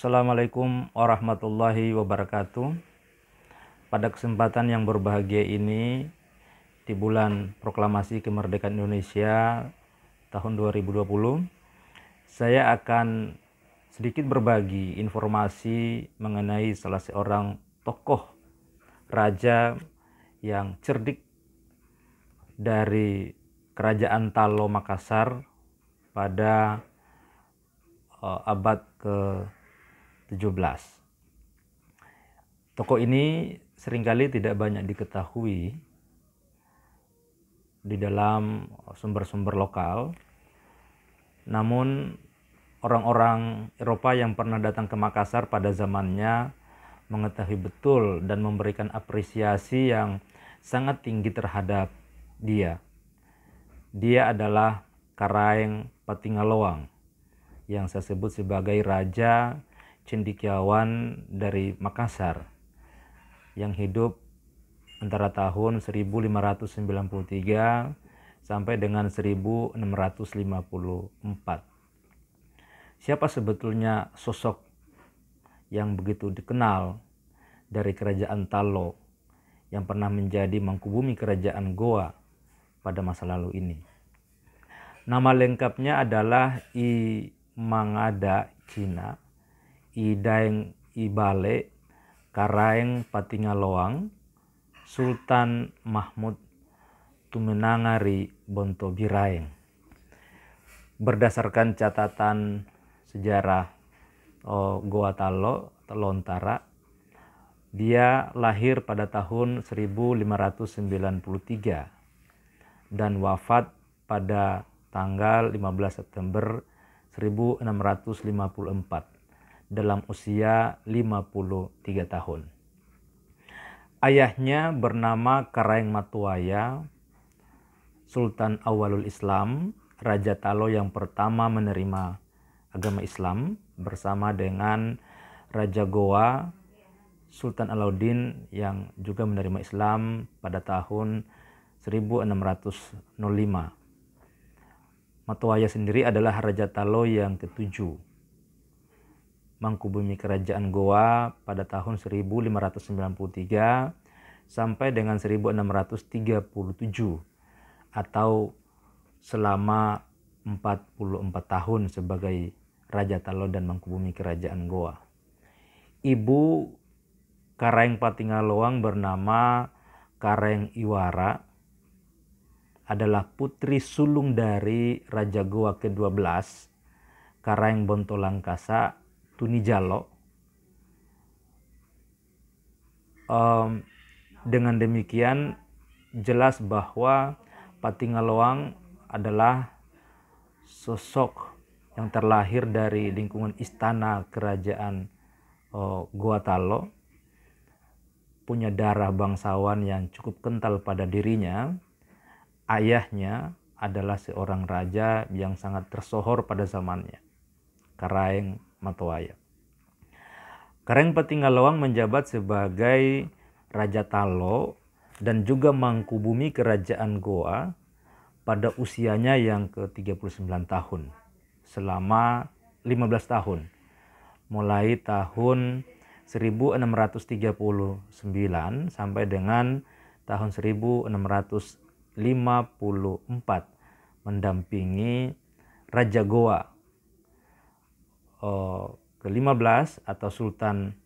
Assalamualaikum warahmatullahi wabarakatuh. Pada kesempatan yang berbahagia ini di bulan proklamasi kemerdekaan Indonesia tahun 2020, saya akan sedikit berbagi informasi mengenai salah seorang tokoh raja yang cerdik dari kerajaan Talo Makassar pada eh, abad ke 17. Tokoh ini seringkali tidak banyak diketahui di dalam sumber-sumber lokal. Namun orang-orang Eropa yang pernah datang ke Makassar pada zamannya mengetahui betul dan memberikan apresiasi yang sangat tinggi terhadap dia. Dia adalah Karaeng Patingaloang yang saya sebut sebagai raja cendikiawan dari Makassar yang hidup antara tahun 1593 sampai dengan 1654. Siapa sebetulnya sosok yang begitu dikenal dari kerajaan Talo yang pernah menjadi mangkubumi kerajaan Goa pada masa lalu ini. Nama lengkapnya adalah I Mangada Cina Idaeng Ibale Karaeng Patingaloang Sultan Mahmud Tumenangari Bonto Bontobiraeng. Berdasarkan catatan sejarah oh, eh, Goa Talo, Telontara dia lahir pada tahun 1593 dan wafat pada tanggal 15 September 1654 dalam usia 53 tahun. Ayahnya bernama Karaeng Matuaya, Sultan Awalul Islam, Raja Talo yang pertama menerima agama Islam bersama dengan Raja Goa, Sultan Alauddin yang juga menerima Islam pada tahun 1605. Matuaya sendiri adalah Raja Talo yang ketujuh Mangkubumi Kerajaan Goa pada tahun 1593 sampai dengan 1637 atau selama 44 tahun sebagai Raja Talo dan Mangkubumi Kerajaan Goa. Ibu Kareng Patingaloang bernama Kareng Iwara adalah putri sulung dari Raja Goa ke-12 Kareng Bontolangkasa Tunijallo um, dengan demikian jelas bahwa Patingaloang adalah sosok yang terlahir dari lingkungan istana kerajaan uh, eh, Guatalo punya darah bangsawan yang cukup kental pada dirinya ayahnya adalah seorang raja yang sangat tersohor pada zamannya Karaeng Matoaya. Kareng Patingalawang menjabat sebagai Raja Talo dan juga mangkubumi kerajaan Goa pada usianya yang ke-39 tahun selama 15 tahun mulai tahun 1639 sampai dengan tahun 1654 mendampingi Raja Goa uh, ke-15 atau sultan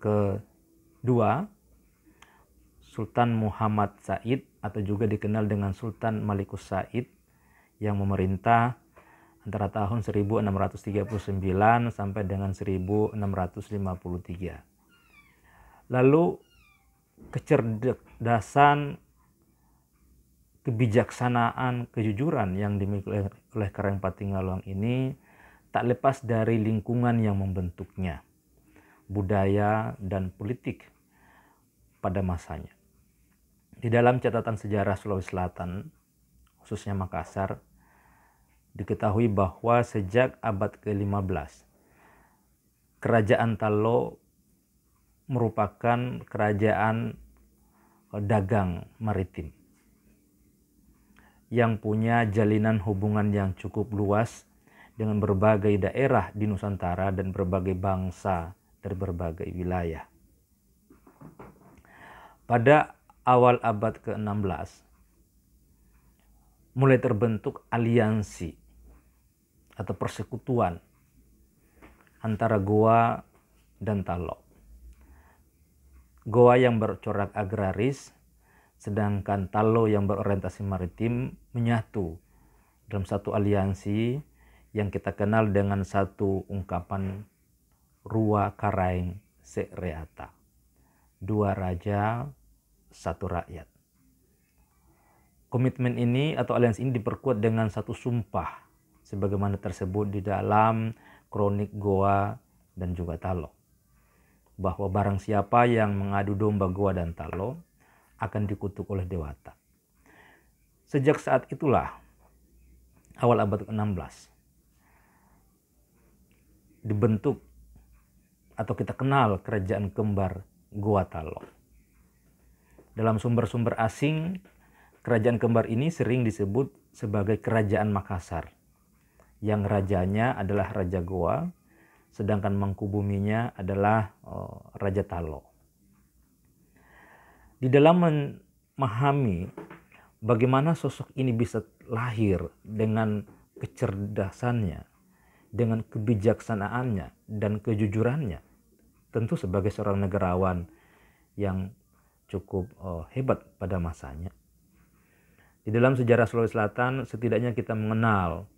ke-2 Sultan Muhammad Said atau juga dikenal dengan Sultan Malikus Said yang memerintah antara tahun 1639 sampai dengan 1653. Lalu kecerdasan, kebijaksanaan, kejujuran yang dimiliki oleh Karang Patinggaluang ini tak lepas dari lingkungan yang membentuknya, budaya, dan politik pada masanya. Di dalam catatan sejarah Sulawesi Selatan, khususnya Makassar, diketahui bahwa sejak abad ke-15, kerajaan Talo merupakan kerajaan dagang maritim yang punya jalinan hubungan yang cukup luas dengan berbagai daerah di Nusantara dan berbagai bangsa dari berbagai wilayah. Pada awal abad ke-16 mulai terbentuk aliansi atau persekutuan antara Goa dan Talok. Goa yang bercorak agraris, sedangkan Talo yang berorientasi maritim menyatu dalam satu aliansi yang kita kenal dengan satu ungkapan Rua se reata Dua raja, satu rakyat. Komitmen ini atau aliansi ini diperkuat dengan satu sumpah sebagaimana tersebut di dalam kronik Goa dan juga Talo. Bahwa barang siapa yang mengadu domba Goa dan Talo akan dikutuk oleh dewata. Sejak saat itulah awal abad ke-16 dibentuk atau kita kenal kerajaan kembar Guatalok. Dalam sumber-sumber asing, kerajaan kembar ini sering disebut sebagai kerajaan Makassar, yang rajanya adalah Raja Goa, sedangkan mangkubuminya adalah eh, Raja Talo. Di dalam memahami bagaimana sosok ini bisa lahir dengan kecerdasannya, dengan kebijaksanaannya dan kejujurannya. Tentu sebagai seorang negarawan yang cukup oh, hebat pada masanya. Di dalam sejarah Sulawesi Selatan setidaknya kita mengenal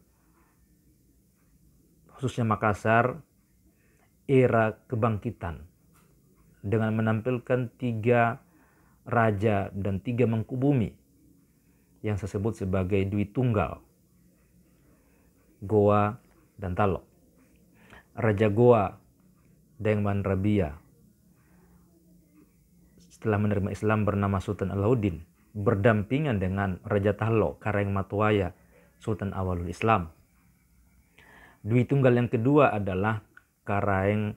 khususnya Makassar era kebangkitan dengan menampilkan tiga raja dan tiga mengkubumi yang saya sebut sebagai Dwi Tunggal. Goa, dan Talok. Raja Goa Dengman Rabia setelah menerima Islam bernama Sultan Alauddin berdampingan dengan Raja Talok, Kareng Matuaya Sultan Awalul Islam. Dwi Tunggal yang kedua adalah Kareng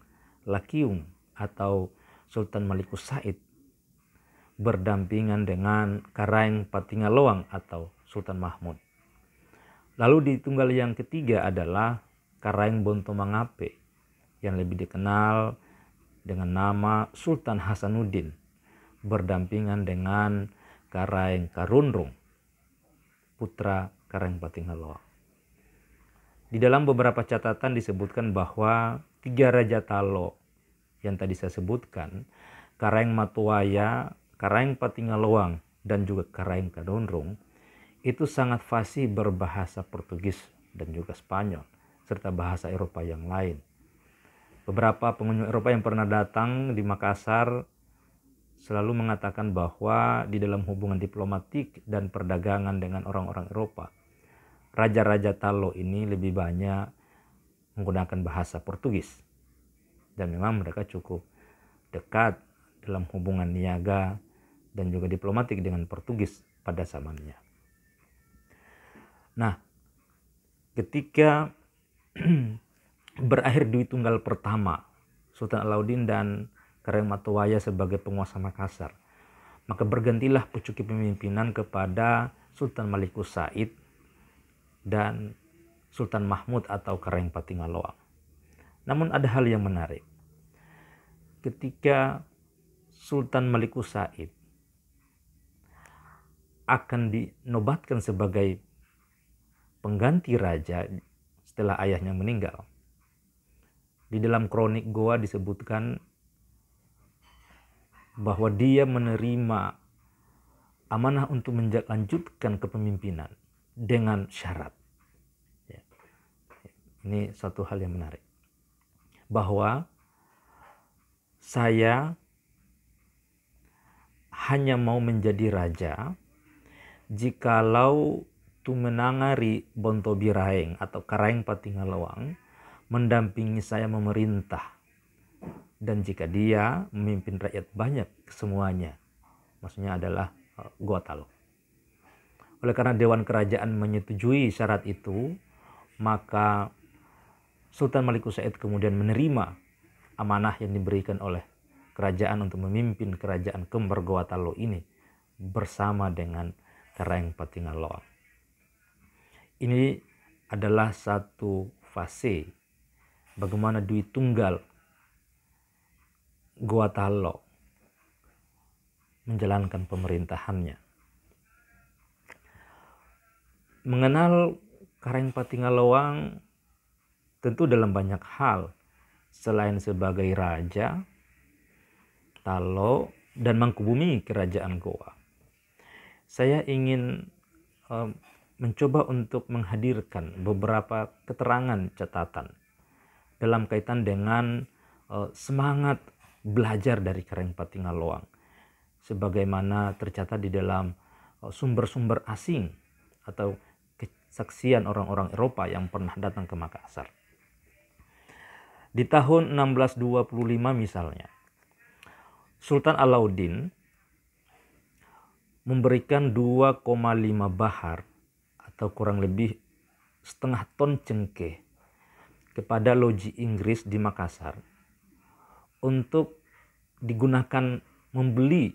Lakiung atau Sultan Malikus Said berdampingan dengan Kareng Loang atau Sultan Mahmud. Lalu di tunggal yang ketiga adalah Karaeng Bonto Mangape yang lebih dikenal dengan nama Sultan Hasanuddin berdampingan dengan Karaeng Karunrung, putra Karaeng Patingalor. Di dalam beberapa catatan disebutkan bahwa tiga raja Talo yang tadi saya sebutkan, Karaeng Matuaya, Karaeng Patingaloang, dan juga Karaeng Kadonrung, itu sangat fasih berbahasa Portugis dan juga Spanyol serta bahasa Eropa yang lain. Beberapa pengunjung Eropa yang pernah datang di Makassar selalu mengatakan bahwa di dalam hubungan diplomatik dan perdagangan dengan orang-orang Eropa, raja-raja Talo ini lebih banyak menggunakan bahasa Portugis. Dan memang mereka cukup dekat dalam hubungan niaga dan juga diplomatik dengan Portugis pada zamannya. Nah, ketika berakhir duit Tunggal pertama Sultan Alauddin dan Kareng Matuwaya sebagai penguasa Makassar. Maka bergantilah pucuk kepemimpinan kepada Sultan Malikus Said dan Sultan Mahmud atau Karim Patimaloa. Namun ada hal yang menarik. Ketika Sultan Malikus Said akan dinobatkan sebagai pengganti raja setelah ayahnya meninggal. Di dalam kronik Goa disebutkan bahwa dia menerima amanah untuk melanjutkan kepemimpinan dengan syarat. Ya. Ini satu hal yang menarik. Bahwa saya hanya mau menjadi raja jikalau menangari bonto biraeng atau karaeng patingalawang mendampingi saya memerintah. Dan jika dia memimpin rakyat banyak semuanya, maksudnya adalah eh, Gotalo. Oleh karena Dewan Kerajaan menyetujui syarat itu, maka Sultan Maliku Said kemudian menerima amanah yang diberikan oleh kerajaan untuk memimpin kerajaan Kembar Gowatalo ini bersama dengan Kereng Patingalong ini adalah satu fase bagaimana Dwi Tunggal Goa Tallo menjalankan pemerintahannya. Mengenal Kareng Patingalawang tentu dalam banyak hal selain sebagai raja, talo, dan mangkubumi kerajaan Goa. Saya ingin um, mencoba untuk menghadirkan beberapa keterangan catatan dalam kaitan dengan uh, semangat belajar dari Kareng loang, sebagaimana tercatat di dalam eh, sumber-sumber uh, asing atau kesaksian orang-orang Eropa yang pernah datang ke Makassar. Di tahun 1625 misalnya, Sultan Alauddin memberikan 2,5 bahar atau kurang lebih setengah ton cengkeh kepada loji Inggris di Makassar untuk digunakan membeli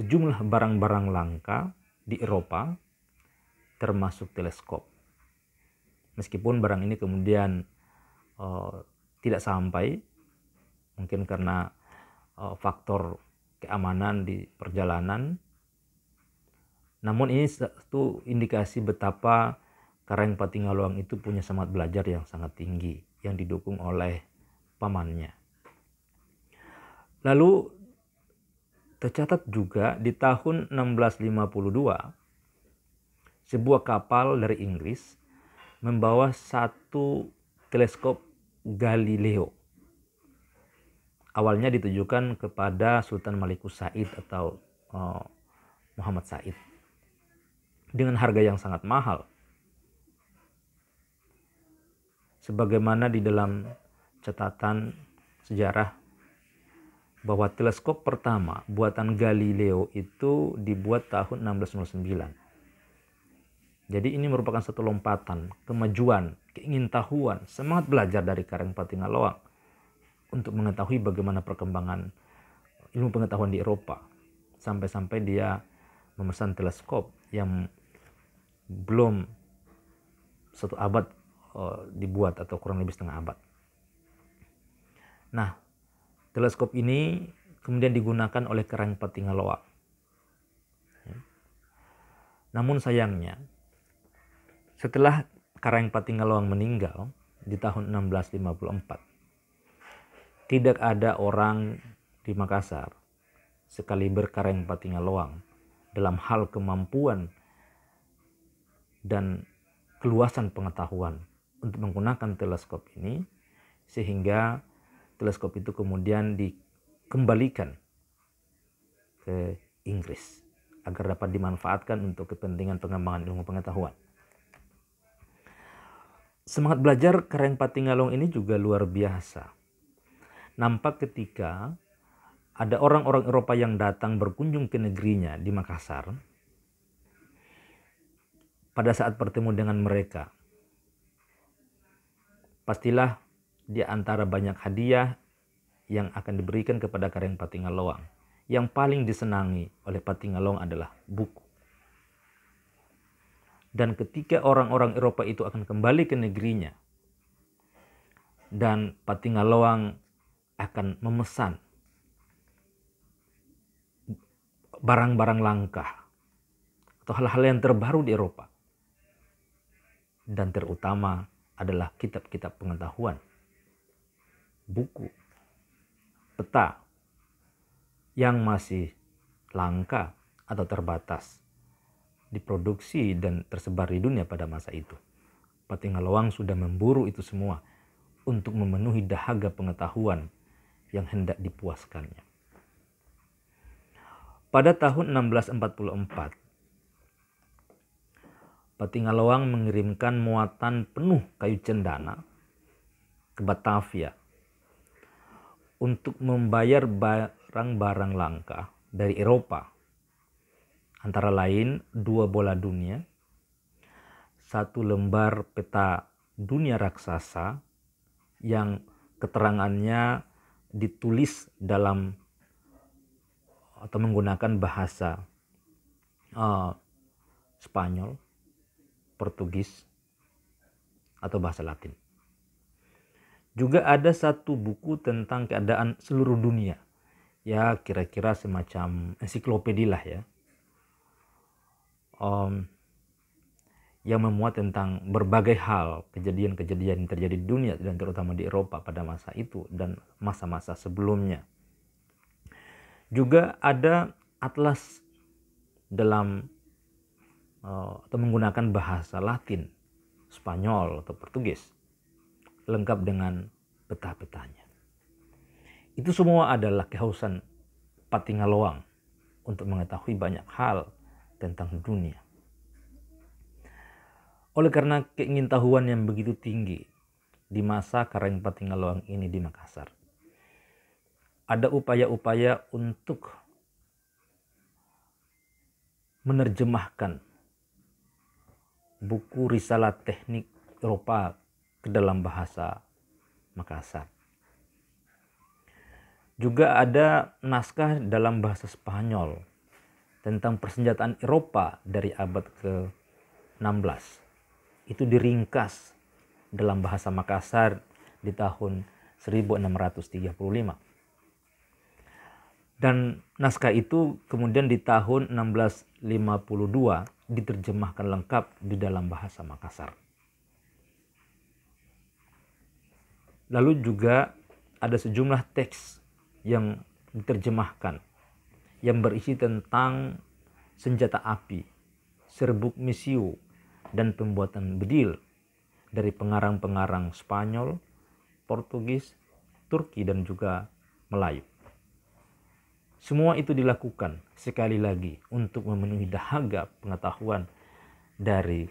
sejumlah barang-barang langka di Eropa termasuk teleskop. Meskipun barang ini kemudian uh, tidak sampai mungkin karena uh, faktor keamanan di perjalanan namun ini satu indikasi betapa Karang Patingaluang itu punya semangat belajar yang sangat tinggi yang didukung oleh pamannya. Lalu tercatat juga di tahun 1652 sebuah kapal dari Inggris membawa satu teleskop Galileo. Awalnya ditujukan kepada Sultan Malikus Said atau eh, Muhammad Said dengan harga yang sangat mahal. Sebagaimana di dalam catatan sejarah bahwa teleskop pertama buatan Galileo itu dibuat tahun 1609. Jadi ini merupakan satu lompatan, kemajuan, keingintahuan, semangat belajar dari Patinga Loang untuk mengetahui bagaimana perkembangan ilmu pengetahuan di Eropa. Sampai-sampai dia memesan teleskop yang belum satu abad uh, dibuat atau kurang lebih setengah abad. Nah, teleskop ini kemudian digunakan oleh kerang Patingaloa. Namun sayangnya, setelah Karang Patingaloang meninggal di tahun 1654, tidak ada orang di Makassar sekali berkarang Patingaloang dalam hal kemampuan dan keluasan pengetahuan untuk menggunakan teleskop ini sehingga teleskop itu kemudian dikembalikan ke Inggris agar dapat dimanfaatkan untuk kepentingan pengembangan ilmu pengetahuan. Semangat belajar Karen Patingalong ini juga luar biasa. Nampak ketika ada orang-orang Eropa yang datang berkunjung ke negerinya di Makassar. Pada saat bertemu dengan mereka, pastilah di antara banyak hadiah yang akan diberikan kepada Kareng Patingaloang. Yang paling disenangi oleh Patingaloang adalah buku. Dan ketika orang-orang Eropa itu akan kembali ke negerinya, dan Patingaloang akan memesan barang-barang langka atau hal-hal yang terbaru di Eropa. Dan terutama adalah kitab-kitab pengetahuan, buku, peta yang masih langka atau terbatas diproduksi dan tersebar di dunia pada masa itu. Patingalawang sudah memburu itu semua untuk memenuhi dahaga pengetahuan yang hendak dipuaskannya pada tahun 1644. Patingalawang mengirimkan muatan penuh kayu cendana ke Batavia untuk membayar barang-barang langka dari Eropa. Antara lain dua bola dunia, satu lembar peta dunia raksasa yang keterangannya ditulis dalam atau menggunakan bahasa uh, Spanyol, Portugis, atau bahasa Latin. Juga ada satu buku tentang keadaan seluruh dunia. Ya, kira-kira semacam ensiklopedi lah ya. Um, yang memuat tentang berbagai hal kejadian-kejadian yang terjadi di dunia dan terutama di Eropa pada masa itu dan masa-masa sebelumnya. Juga ada atlas dalam eh, atau menggunakan bahasa Latin, Spanyol atau Portugis, lengkap dengan peta-petanya. Itu semua adalah kehausan Patingaloang untuk mengetahui banyak hal tentang dunia. Oleh karena keingintahuan yang begitu tinggi di masa Karang Patingaloang ini di Makassar, ada upaya-upaya untuk menerjemahkan buku risalah teknik Eropa ke dalam bahasa Makassar. Juga ada naskah dalam bahasa Spanyol tentang persenjataan Eropa dari abad ke-16. Itu diringkas dalam bahasa Makassar di tahun 1635. Dan naskah itu kemudian di tahun 1652 diterjemahkan lengkap di dalam bahasa Makassar. Lalu juga ada sejumlah teks yang diterjemahkan yang berisi tentang senjata api, serbuk misiu, dan pembuatan bedil dari pengarang-pengarang Spanyol, Portugis, Turki, dan juga Melayu. Semua itu dilakukan sekali lagi untuk memenuhi dahaga pengetahuan dari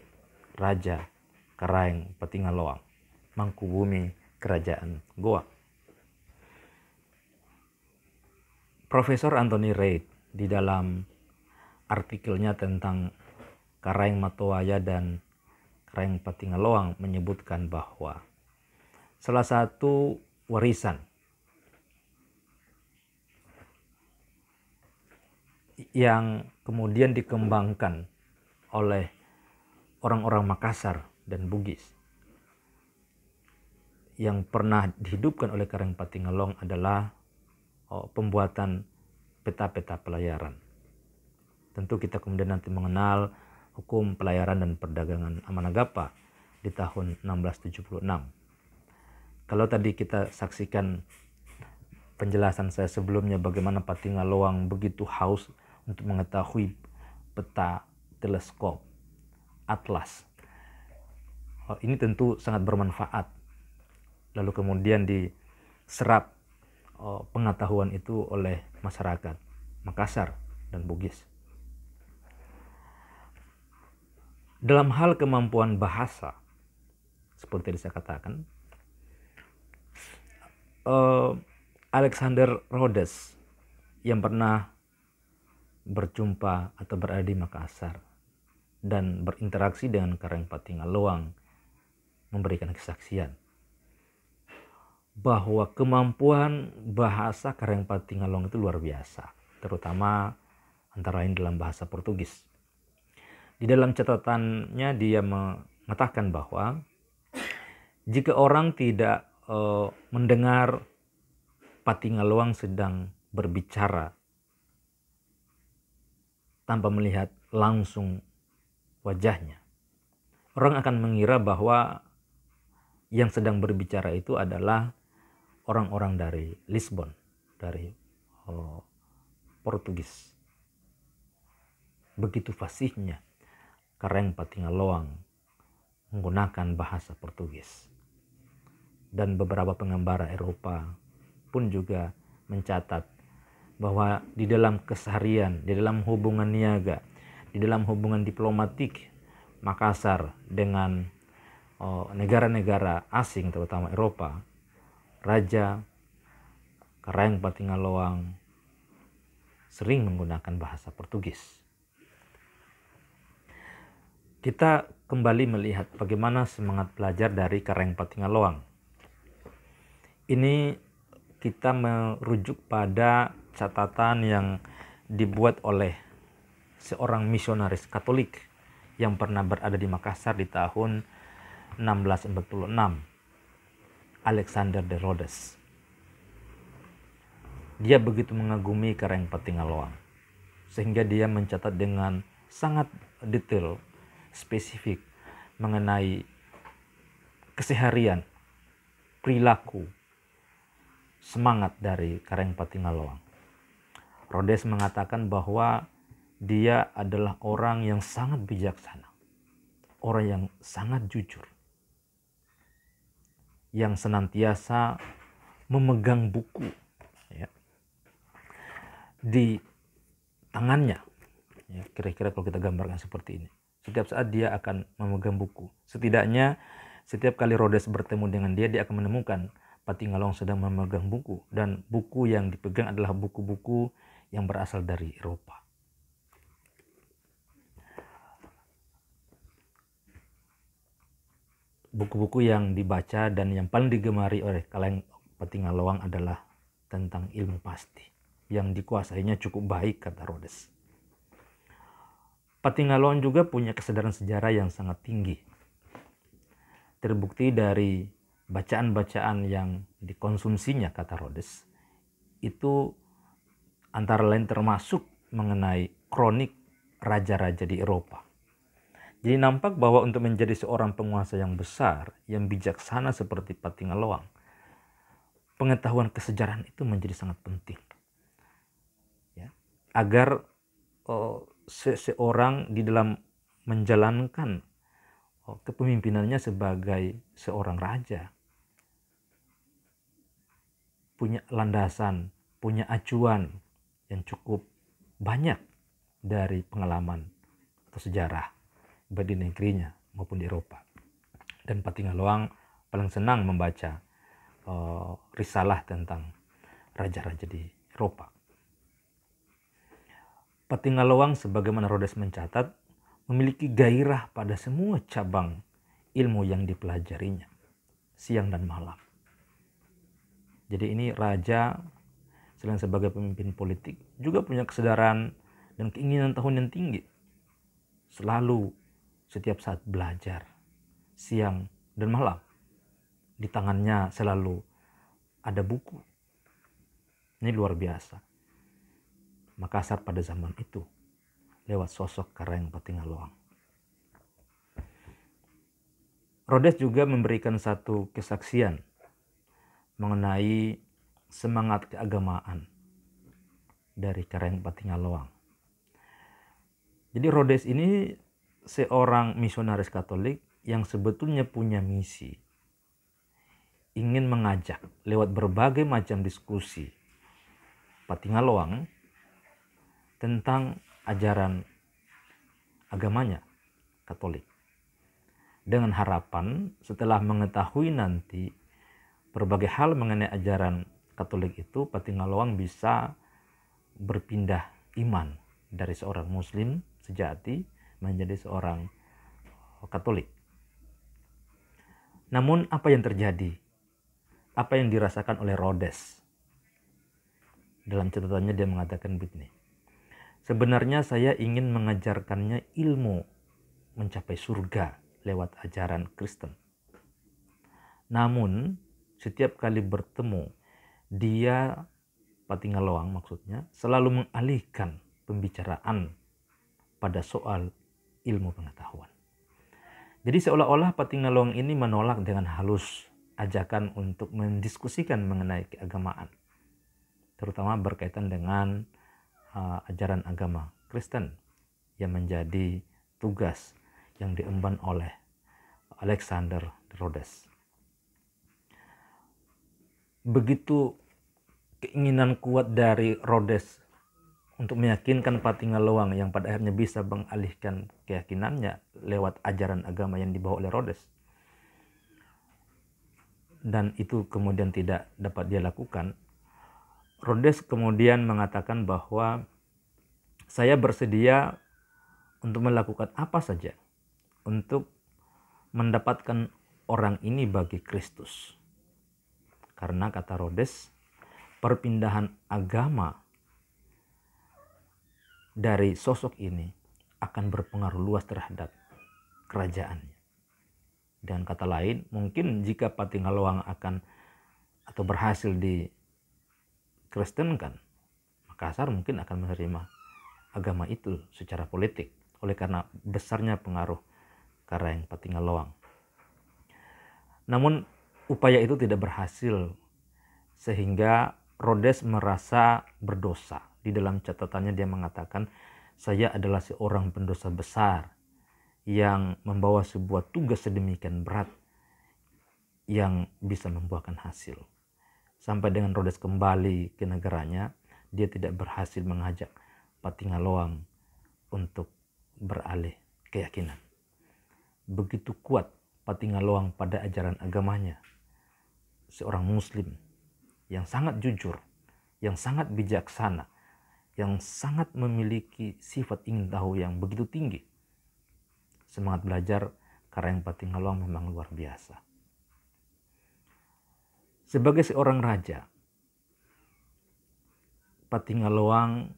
Raja Karaeng Petingaloang, Mangkubumi Kerajaan Goa. Profesor Anthony Reid di dalam artikelnya tentang Karaeng Matoaya dan Karaeng Petingaloang menyebutkan bahwa salah satu warisan yang kemudian dikembangkan oleh orang-orang Makassar dan Bugis. Yang pernah dihidupkan oleh Karang Patingelong adalah oh, pembuatan peta-peta pelayaran. Tentu kita kemudian nanti mengenal hukum pelayaran dan perdagangan Amanagapa di tahun 1676. Kalau tadi kita saksikan penjelasan saya sebelumnya bagaimana Patingalawang begitu haus untuk mengetahui peta teleskop atlas. Oh, ini tentu sangat bermanfaat. Lalu kemudian diserap oh, pengetahuan itu oleh masyarakat Makassar dan Bugis. Dalam hal kemampuan bahasa, seperti yang saya katakan, eh, Alexander Rhodes yang pernah berjumpa atau berada di Makassar dan berinteraksi dengan Karang Luang memberikan kesaksian bahwa kemampuan bahasa Karang Luang itu luar biasa, terutama antara lain dalam bahasa Portugis. Di dalam catatannya dia mengatakan bahwa jika orang tidak uh, mendengar Luang sedang berbicara tanpa melihat langsung wajahnya. Orang akan mengira bahwa yang sedang berbicara itu adalah orang-orang dari Lisbon, dari oh, Portugis. Begitu fasihnya Kareng loang menggunakan bahasa Portugis. Dan beberapa pengembara Eropa pun juga mencatat bahwa di dalam keseharian, di dalam hubungan niaga, di dalam hubungan diplomatik Makassar dengan oh, negara-negara oh, asing terutama Eropa, Raja Kereng Patingaloang sering menggunakan bahasa Portugis. Kita kembali melihat bagaimana semangat belajar dari Kereng Patingaloang. Ini kita merujuk pada catatan yang dibuat oleh seorang misionaris Katolik yang pernah berada di Makassar di tahun 1646, Alexander de Rhodes. Dia begitu mengagumi kereng petingaloan, sehingga dia mencatat dengan sangat detail, spesifik mengenai keseharian, perilaku, semangat dari Kareng Patingaloang. Rhodes mengatakan bahwa dia adalah orang yang sangat bijaksana, orang yang sangat jujur, yang senantiasa memegang buku ya, di tangannya. kira ya, kira-kira kalau kita gambarkan seperti ini. Setiap saat dia akan memegang buku. Setidaknya setiap kali Rhodes bertemu dengan dia, dia akan menemukan Patinggalong sedang memegang buku. Dan buku yang dipegang adalah buku-buku yang berasal dari Eropa. Buku-buku yang dibaca dan yang paling digemari oleh Kaleng petinggal loang adalah tentang ilmu pasti yang dikuasainya cukup baik kata Rhodes. Petinggal loang juga punya kesadaran sejarah yang sangat tinggi. Terbukti dari bacaan-bacaan yang dikonsumsinya kata Rhodes, itu antara lain termasuk mengenai kronik raja-raja di Eropa. Jadi nampak bahwa untuk menjadi seorang penguasa yang besar, yang bijaksana seperti Loang, pengetahuan kesejarahan itu menjadi sangat penting. Ya, agar oh, seseorang di dalam menjalankan oh, kepemimpinannya sebagai seorang raja punya landasan, punya acuan, yang cukup banyak dari pengalaman atau sejarah baik di negerinya maupun di Eropa. Dan Patinga Loang paling senang membaca uh, risalah tentang raja-raja di Eropa. Patinga Loang sebagaimana Rhodes mencatat memiliki gairah pada semua cabang ilmu yang dipelajarinya siang dan malam. Jadi ini raja selain sebagai pemimpin politik, juga punya kesadaran dan keinginan tahun yang tinggi. Selalu setiap saat belajar, siang dan malam. Di tangannya selalu ada buku. Ini luar biasa. Makassar pada zaman itu lewat sosok Karang Patingaloang. Rodes juga memberikan satu kesaksian mengenai semangat keagamaan dari Karang Patinya Loang. Jadi Rhodes ini seorang misionaris Katolik yang sebetulnya punya misi ingin mengajak lewat berbagai macam diskusi loang tentang ajaran agamanya Katolik dengan harapan setelah mengetahui nanti berbagai hal mengenai ajaran Katolik itu Patingalawang bisa berpindah iman dari seorang muslim sejati menjadi seorang eh, Katolik. Namun apa yang terjadi? Apa yang dirasakan oleh Rhodes? Dalam catatannya dia mengatakan begini. Sebenarnya saya ingin mengajarkannya ilmu mencapai surga lewat ajaran Kristen. Namun, setiap kali bertemu dia loang maksudnya selalu mengalihkan pembicaraan pada soal ilmu pengetahuan. Jadi seolah-olah loang ini menolak dengan halus ajakan untuk mendiskusikan mengenai keagamaan, terutama berkaitan dengan uh, ajaran agama Kristen yang menjadi tugas yang diemban oleh Alexander Rhodes. Begitu keinginan kuat dari Rhodes untuk meyakinkan Loang yang pada akhirnya bisa mengalihkan keyakinannya lewat ajaran agama yang dibawa oleh Rhodes. Dan itu kemudian tidak dapat dia lakukan. Rhodes kemudian mengatakan bahwa saya bersedia untuk melakukan apa saja untuk mendapatkan orang ini bagi Kristus. Karena kata Rhodes, perpindahan agama dari sosok ini akan berpengaruh luas terhadap kerajaannya. Dan kata lain, mungkin jika Pati Ngaluang akan atau berhasil di Kristenkan Makassar mungkin akan menerima agama itu secara politik oleh karena besarnya pengaruh Karang Pati Ngaluang. Namun upaya itu tidak berhasil sehingga Rhodes merasa berdosa. Di dalam catatannya dia mengatakan, saya adalah seorang pendosa besar yang membawa sebuah tugas sedemikian berat yang bisa membuahkan hasil. Sampai dengan Rhodes kembali ke negaranya, dia tidak berhasil mengajak Patingaloang untuk beralih keyakinan. Begitu kuat Patingaloang pada ajaran agamanya, seorang muslim yang sangat jujur, yang sangat bijaksana, yang sangat memiliki sifat ingin tahu yang begitu tinggi. Semangat belajar karena yang penting ngelong memang luar biasa. Sebagai seorang raja, Patingaloang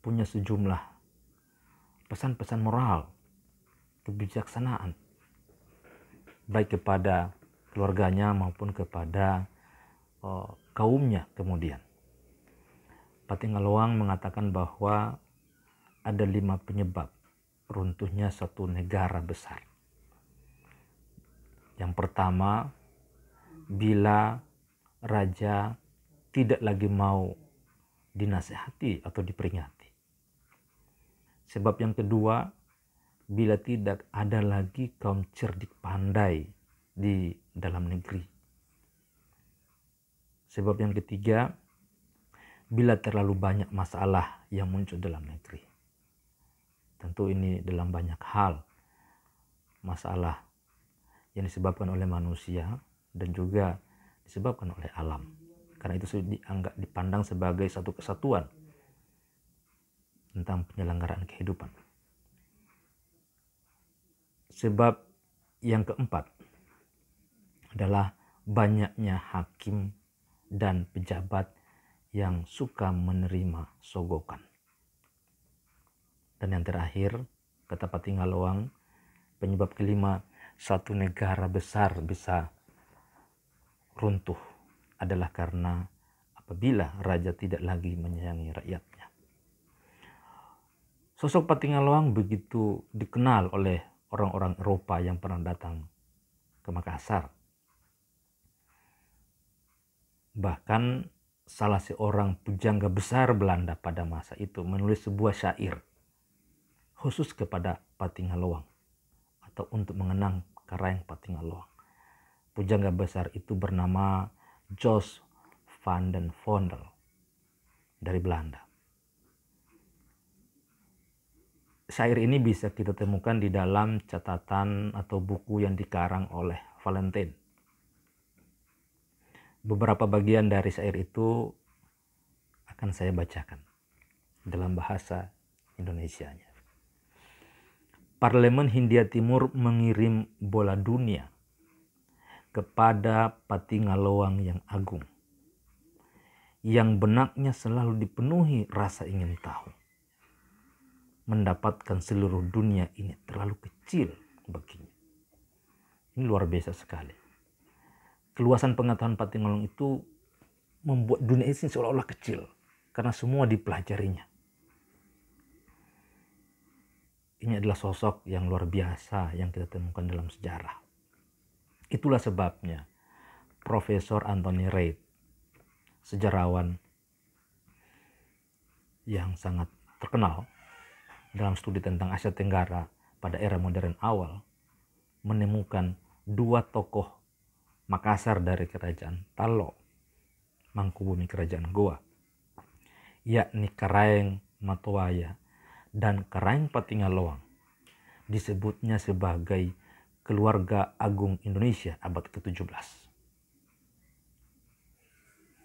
punya sejumlah pesan-pesan moral, kebijaksanaan, baik kepada keluarganya maupun kepada oh, kaumnya kemudian. Patingaluang mengatakan bahwa ada lima penyebab runtuhnya satu negara besar. Yang pertama, bila raja tidak lagi mau dinasehati atau diperingati. Sebab yang kedua, bila tidak ada lagi kaum cerdik pandai di dalam negeri. Sebab yang ketiga, bila terlalu banyak masalah yang muncul dalam negeri. Tentu ini dalam banyak hal masalah yang disebabkan oleh manusia dan juga disebabkan oleh alam. Karena itu sudah dianggap dipandang sebagai satu kesatuan tentang penyelenggaraan kehidupan. Sebab yang keempat adalah banyaknya hakim dan pejabat yang suka menerima sogokan. Dan yang terakhir, kata Patingalawang, penyebab kelima satu negara besar bisa runtuh adalah karena apabila raja tidak lagi menyayangi rakyatnya. Sosok Patingalawang begitu dikenal oleh orang-orang Eropa yang pernah datang ke Makassar Bahkan salah seorang pujangga besar Belanda pada masa itu menulis sebuah syair khusus kepada Patinggalawang atau untuk mengenang Karayang Patinggalawang. Pujangga besar itu bernama Jos van den Vondel dari Belanda. Syair ini bisa kita temukan di dalam catatan atau buku yang dikarang oleh Valentine beberapa bagian dari syair itu akan saya bacakan dalam bahasa Indonesia. Parlemen Hindia Timur mengirim bola dunia kepada Patingaloang yang agung yang benaknya selalu dipenuhi rasa ingin tahu. Mendapatkan seluruh dunia ini terlalu kecil baginya. Ini luar biasa sekali keluasan pengetahuan Patimolong itu membuat dunia ini seolah-olah kecil karena semua dipelajarinya. Ini adalah sosok yang luar biasa yang kita temukan dalam sejarah. Itulah sebabnya Profesor Anthony Reid, sejarawan yang sangat terkenal dalam studi tentang Asia Tenggara pada era modern awal, menemukan dua tokoh Makassar dari kerajaan Talo, Mangkubumi kerajaan Goa, yakni Keraeng Matuaya dan Keraeng Patingaloang. Disebutnya sebagai keluarga agung Indonesia abad ke-17.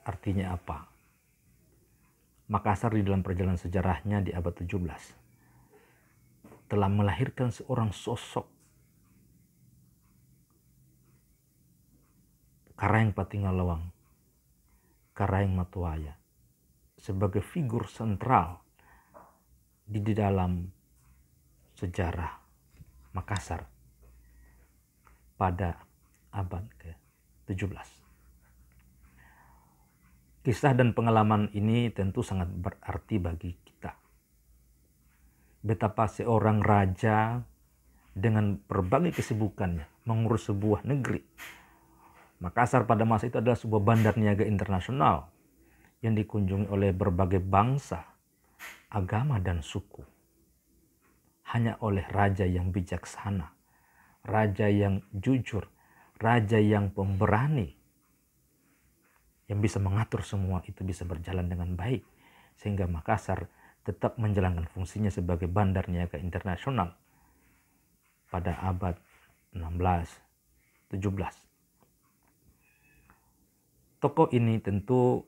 Artinya apa? Makassar di dalam perjalanan sejarahnya di abad 17 telah melahirkan seorang sosok Karaeng lawang, Karaeng Matuaya sebagai figur sentral di, di dalam sejarah Makassar pada abad ke-17. Kisah dan pengalaman ini tentu sangat berarti bagi kita. Betapa seorang raja dengan berbagai kesibukannya mengurus sebuah negeri Makassar pada masa itu adalah sebuah bandar niaga internasional yang dikunjungi oleh berbagai bangsa, agama, dan suku. Hanya oleh raja yang bijaksana, raja yang jujur, raja yang pemberani, yang bisa mengatur semua itu bisa berjalan dengan baik, sehingga Makassar tetap menjalankan fungsinya sebagai bandar niaga internasional pada abad 16, 17, Tokoh ini tentu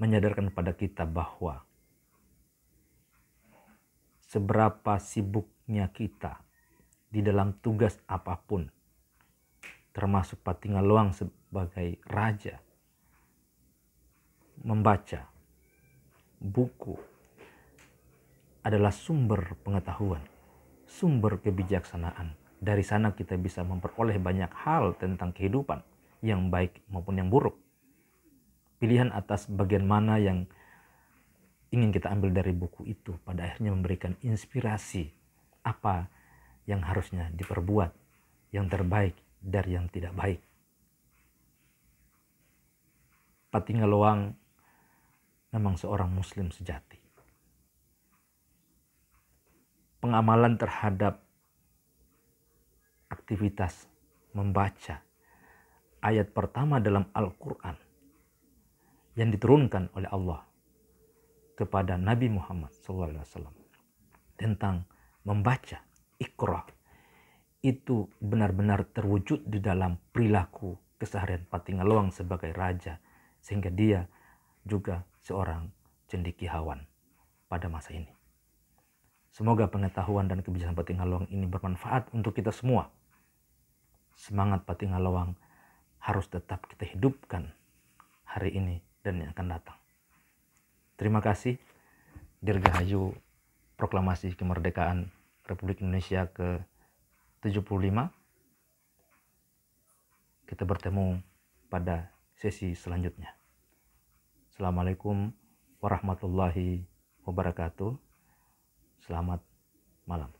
menyadarkan pada kita bahwa seberapa sibuknya kita di dalam tugas apapun, termasuk Patinga luang sebagai raja, membaca buku adalah sumber pengetahuan, sumber kebijaksanaan. Dari sana kita bisa memperoleh banyak hal tentang kehidupan yang baik maupun yang buruk pilihan atas bagian mana yang ingin kita ambil dari buku itu pada akhirnya memberikan inspirasi apa yang harusnya diperbuat yang terbaik dari yang tidak baik. Loang memang seorang muslim sejati. Pengamalan terhadap aktivitas membaca ayat pertama dalam Al-Qur'an yang diturunkan oleh Allah kepada Nabi Muhammad SAW tentang membaca ikrah itu benar-benar terwujud di dalam perilaku keseharian Loang sebagai raja sehingga dia juga seorang cendikiawan pada masa ini. Semoga pengetahuan dan kebijakan Patinga Loang ini bermanfaat untuk kita semua. Semangat Loang harus tetap kita hidupkan hari ini dan yang akan datang. Terima kasih Dirgahayu Proklamasi Kemerdekaan Republik Indonesia ke 75. Kita bertemu pada sesi selanjutnya. Assalamualaikum warahmatullahi wabarakatuh. Selamat malam.